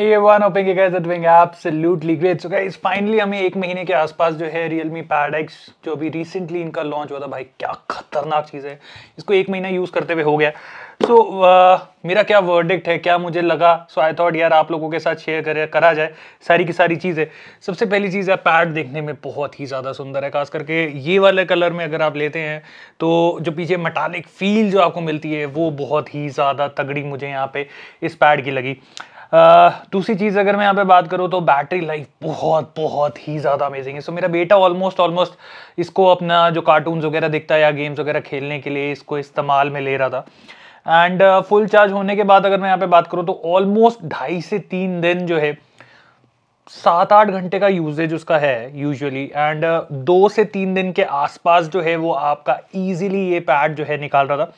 ये वन hoping you guys doing absolutely great so guys finally हमें एक महीने के आसपास जो है मी पैड एक्स जो अभी रिसेंटली इनका लॉन्च हुआ था भाई क्या खतरनाक चीज़ है इसको एक महीना यूज़ करते हुए हो गया सो so, uh, मेरा क्या वर्डिक्ट है क्या मुझे लगा सो आई थॉट यार आप लोगों के साथ शेयर करे करा जाए सारी की सारी चीज़ें सबसे पहली चीज़ है पैड देखने में बहुत ही ज़्यादा सुंदर है खास करके ये वाले कलर में अगर आप लेते हैं तो जो पीछे मटालिक फील जो आपको मिलती है वो बहुत ही ज़्यादा तगड़ी मुझे यहाँ पे इस पैड की लगी दूसरी चीज़ अगर मैं यहाँ पे बात करूँ तो बैटरी लाइफ बहुत बहुत ही ज़्यादा अमेजिंग है सो so, मेरा बेटा ऑलमोस्ट ऑलमोस्ट इसको अपना जो कार्टून्स वगैरह दिखता है या गेम्स वगैरह खेलने के लिए इसको इस्तेमाल में ले रहा था एंड फुल चार्ज होने के बाद अगर मैं यहाँ पे बात करूँ तो ऑलमोस्ट ढाई से तीन दिन जो है सात आठ घंटे का यूजेज उसका है यूजुअली एंड दो से तीन दिन के आसपास जो है वो आपका इजीली ये पैड जो है निकाल रहा था